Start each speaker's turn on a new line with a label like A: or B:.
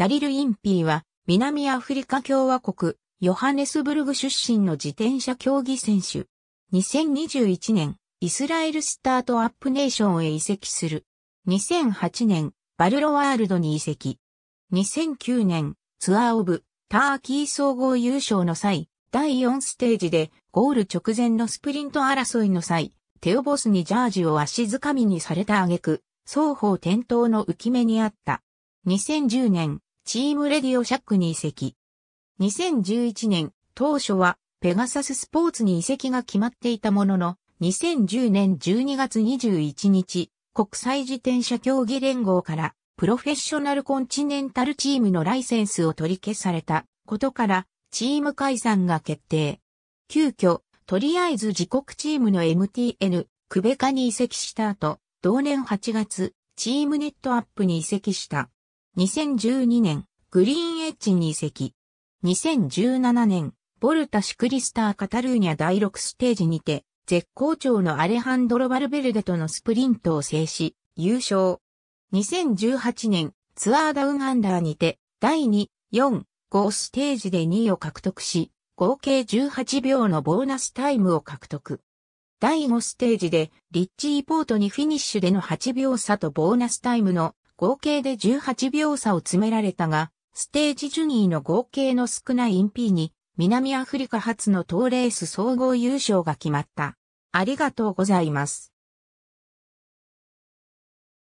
A: ダリル・インピーは、南アフリカ共和国、ヨハネスブルグ出身の自転車競技選手。2021年、イスラエルスタートアップネーションへ移籍する。2008年、バルロワールドに移籍。2009年、ツアーオブ、ターキー総合優勝の際、第4ステージで、ゴール直前のスプリント争いの際、テオボスにジャージを足づかみにされた挙句、双方転倒の浮き目にあった。2010年、チームレディオシャックに移籍。2011年、当初はペガサススポーツに移籍が決まっていたものの、2010年12月21日、国際自転車競技連合からプロフェッショナルコンチネンタルチームのライセンスを取り消されたことから、チーム解散が決定。急遽、とりあえず自国チームの MTN、クベカに移籍した後、同年8月、チームネットアップに移籍した。2012年、グリーンエッジに移籍。2017年、ボルタシクリスターカタルーニャ第6ステージにて、絶好調のアレハンドロ・バルベルデとのスプリントを制し、優勝。2018年、ツアーダウンアンダーにて、第2、4、5ステージで2位を獲得し、合計18秒のボーナスタイムを獲得。第5ステージで、リッチーポートにフィニッシュでの8秒差とボーナスタイムの合計で18秒差を詰められたが、ステージ順位の合計の少ないインピーに、南アフリカ初のトーレース総合優勝が決まった。ありがとうございます。